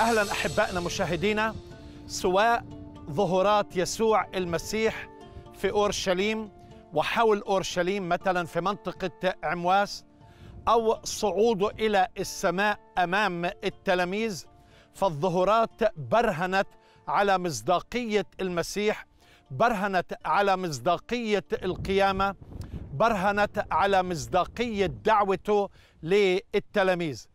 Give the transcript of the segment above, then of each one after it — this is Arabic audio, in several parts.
اهلا احبائنا مشاهدينا سواء ظهورات يسوع المسيح في اورشليم وحول اورشليم مثلا في منطقه عمواس او صعوده الى السماء امام التلاميذ فالظهورات برهنت على مصداقيه المسيح برهنت على مصداقيه القيامه برهنت على مصداقيه دعوته للتلاميذ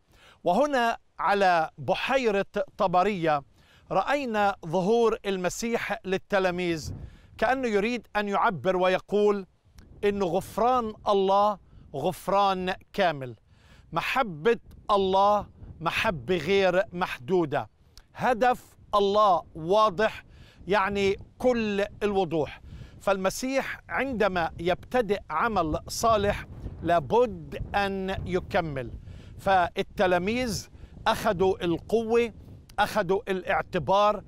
وهنا على بحيرة طبرية رأينا ظهور المسيح للتلاميذ كأنه يريد أن يعبر ويقول إن غفران الله غفران كامل محبة الله محبة غير محدودة هدف الله واضح يعني كل الوضوح فالمسيح عندما يبتدئ عمل صالح لابد أن يكمل فالتلاميذ اخذوا القوه اخذوا الاعتبار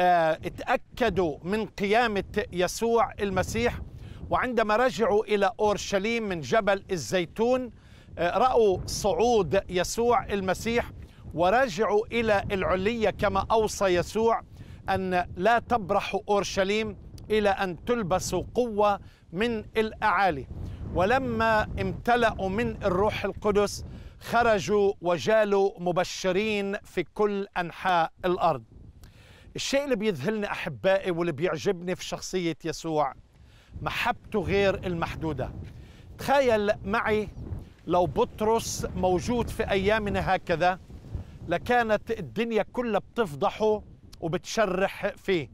آه، اتاكدوا من قيامه يسوع المسيح وعندما رجعوا الى اورشليم من جبل الزيتون آه، راوا صعود يسوع المسيح ورجعوا الى العليه كما اوصى يسوع ان لا تبرحوا اورشليم الى ان تلبسوا قوه من الاعالي ولما امتلأوا من الروح القدس خرجوا وجالوا مبشرين في كل أنحاء الأرض الشيء اللي بيذهلني أحبائي واللي بيعجبني في شخصية يسوع محبته غير المحدودة تخيل معي لو بطرس موجود في أيامنا هكذا لكانت الدنيا كلها بتفضحه وبتشرح فيه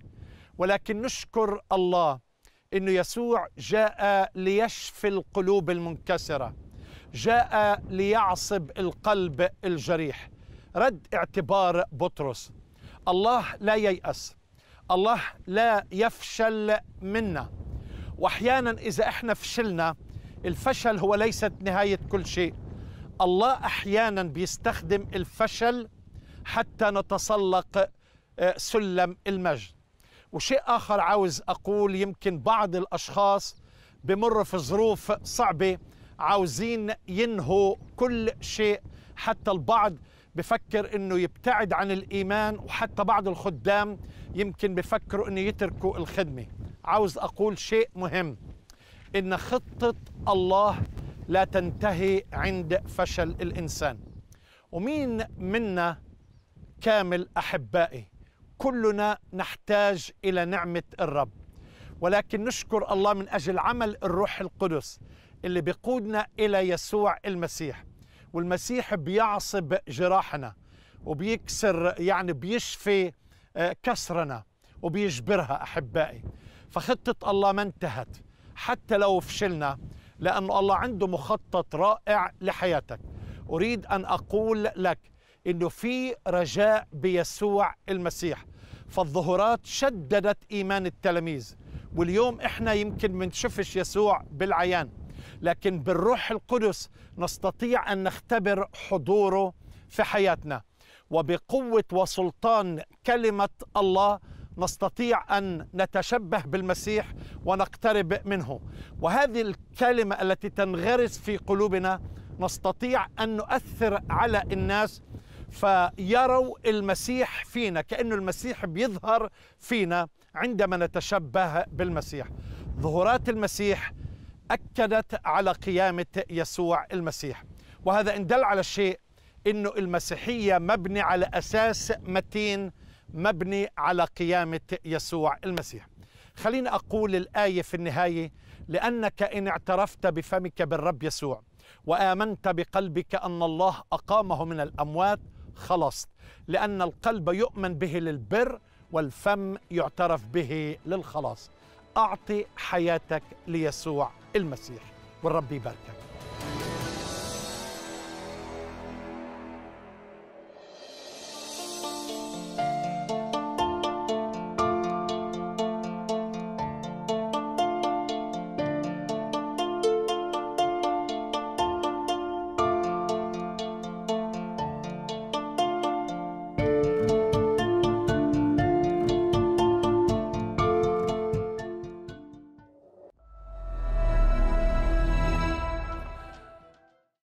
ولكن نشكر الله انه يسوع جاء ليشفي القلوب المنكسره جاء ليعصب القلب الجريح رد اعتبار بطرس الله لا ييأس الله لا يفشل منا واحيانا اذا احنا فشلنا الفشل هو ليست نهايه كل شيء الله احيانا بيستخدم الفشل حتى نتسلق آه، سلم المجد وشيء اخر عاوز اقول يمكن بعض الاشخاص بمر في ظروف صعبه عاوزين ينهوا كل شيء حتى البعض بفكر انه يبتعد عن الايمان وحتى بعض الخدام يمكن بفكروا انه يتركوا الخدمه عاوز اقول شيء مهم ان خطه الله لا تنتهي عند فشل الانسان ومين منا كامل احبائي كلنا نحتاج الى نعمه الرب ولكن نشكر الله من اجل عمل الروح القدس اللي بيقودنا إلى يسوع المسيح والمسيح بيعصب جراحنا وبيكسر يعني بيشفي آه، كسرنا وبيجبرها أحبائي فخطة الله ما انتهت حتى لو فشلنا لأنه الله عنده مخطط رائع لحياتك أريد أن أقول لك أنه في رجاء بيسوع المسيح فالظهورات شددت إيمان التلاميذ واليوم إحنا يمكن منشوفش يسوع بالعيان لكن بالروح القدس نستطيع ان نختبر حضوره في حياتنا وبقوه وسلطان كلمه الله نستطيع ان نتشبه بالمسيح ونقترب منه وهذه الكلمه التي تنغرس في قلوبنا نستطيع ان نؤثر على الناس فيروا المسيح فينا كأن المسيح بيظهر فينا عندما نتشبه بالمسيح ظهورات المسيح أكدت على قيامة يسوع المسيح وهذا إن دل على شيء أنه المسيحية مبني على أساس متين مبني على قيامة يسوع المسيح خليني أقول الآية في النهاية لأنك إن اعترفت بفمك بالرب يسوع وآمنت بقلبك أن الله أقامه من الأموات خلصت لأن القلب يؤمن به للبر والفم يعترف به للخلاص أعطي حياتك ليسوع المسيح والرب يباركك